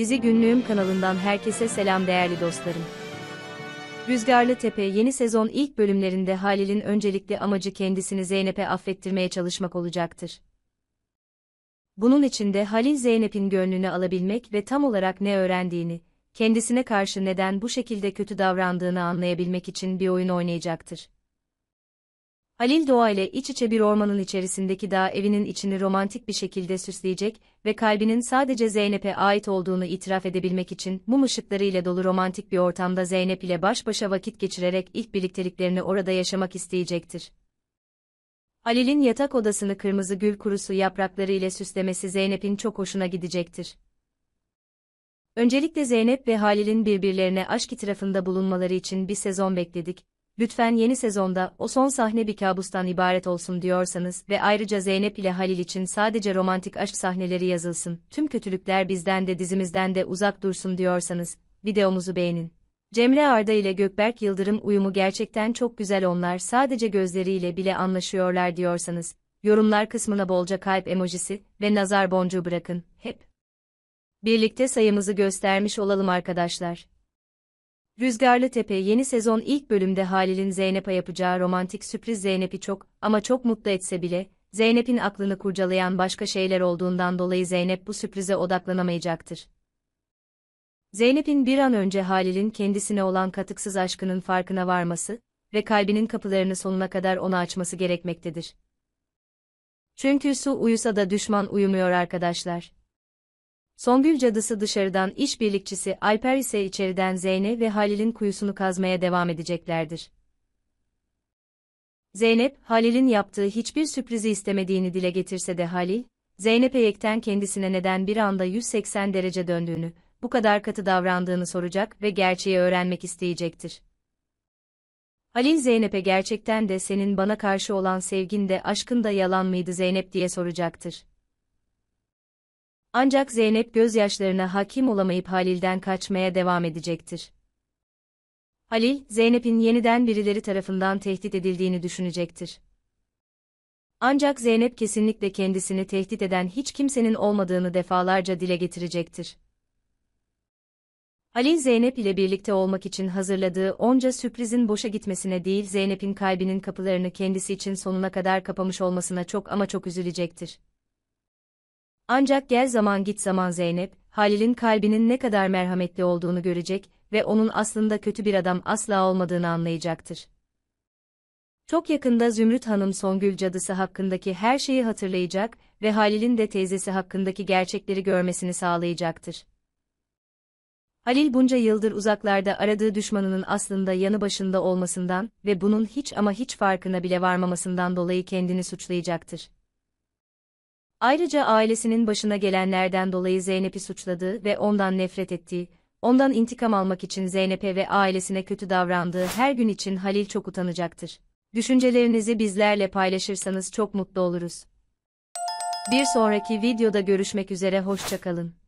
Dizi Günlüğüm kanalından herkese selam değerli dostlarım. Rüzgarlı Tepe yeni sezon ilk bölümlerinde Halil'in öncelikli amacı kendisini Zeynep'e affettirmeye çalışmak olacaktır. Bunun için de Halil Zeynep'in gönlünü alabilmek ve tam olarak ne öğrendiğini, kendisine karşı neden bu şekilde kötü davrandığını anlayabilmek için bir oyun oynayacaktır. Halil doğa ile iç içe bir ormanın içerisindeki dağ evinin içini romantik bir şekilde süsleyecek ve kalbinin sadece Zeynep'e ait olduğunu itiraf edebilmek için mum ışıklarıyla dolu romantik bir ortamda Zeynep ile baş başa vakit geçirerek ilk birlikteliklerini orada yaşamak isteyecektir. Halil'in yatak odasını kırmızı gül kurusu yaprakları ile süslemesi Zeynep'in çok hoşuna gidecektir. Öncelikle Zeynep ve Halil'in birbirlerine aşk itirafında bulunmaları için bir sezon bekledik lütfen yeni sezonda o son sahne bir kabustan ibaret olsun diyorsanız ve ayrıca Zeynep ile Halil için sadece romantik aşk sahneleri yazılsın, tüm kötülükler bizden de dizimizden de uzak dursun diyorsanız, videomuzu beğenin. Cemre Arda ile Gökberk Yıldırım uyumu gerçekten çok güzel onlar sadece gözleriyle bile anlaşıyorlar diyorsanız, yorumlar kısmına bolca kalp emojisi ve nazar boncuğu bırakın, hep. Birlikte sayımızı göstermiş olalım arkadaşlar. Rüzgarlı Tepe yeni sezon ilk bölümde Halil'in Zeynep'e yapacağı romantik sürpriz Zeynep'i çok ama çok mutlu etse bile, Zeynep'in aklını kurcalayan başka şeyler olduğundan dolayı Zeynep bu sürprize odaklanamayacaktır. Zeynep'in bir an önce Halil'in kendisine olan katıksız aşkının farkına varması ve kalbinin kapılarını sonuna kadar ona açması gerekmektedir. Çünkü su uyusa da düşman uyumuyor arkadaşlar. Songül cadısı dışarıdan işbirlikçisi Alper ise içeriden Zeynep ve Halil'in kuyusunu kazmaya devam edeceklerdir. Zeynep, Halil'in yaptığı hiçbir sürprizi istemediğini dile getirse de Halil, Zeynep'e yekten kendisine neden bir anda 180 derece döndüğünü, bu kadar katı davrandığını soracak ve gerçeği öğrenmek isteyecektir. Halil Zeynep'e gerçekten de senin bana karşı olan sevgin de aşkın da yalan mıydı Zeynep diye soracaktır. Ancak Zeynep gözyaşlarına hakim olamayıp Halil'den kaçmaya devam edecektir. Halil, Zeynep'in yeniden birileri tarafından tehdit edildiğini düşünecektir. Ancak Zeynep kesinlikle kendisini tehdit eden hiç kimsenin olmadığını defalarca dile getirecektir. Halil Zeynep ile birlikte olmak için hazırladığı onca sürprizin boşa gitmesine değil Zeynep'in kalbinin kapılarını kendisi için sonuna kadar kapamış olmasına çok ama çok üzülecektir. Ancak gel zaman git zaman Zeynep, Halil'in kalbinin ne kadar merhametli olduğunu görecek ve onun aslında kötü bir adam asla olmadığını anlayacaktır. Çok yakında Zümrüt Hanım Songül cadısı hakkındaki her şeyi hatırlayacak ve Halil'in de teyzesi hakkındaki gerçekleri görmesini sağlayacaktır. Halil bunca yıldır uzaklarda aradığı düşmanının aslında yanı başında olmasından ve bunun hiç ama hiç farkına bile varmamasından dolayı kendini suçlayacaktır. Ayrıca ailesinin başına gelenlerden dolayı Zeynep'i suçladığı ve ondan nefret ettiği, ondan intikam almak için Zeynep'e ve ailesine kötü davrandığı her gün için Halil çok utanacaktır. Düşüncelerinizi bizlerle paylaşırsanız çok mutlu oluruz. Bir sonraki videoda görüşmek üzere hoşçakalın.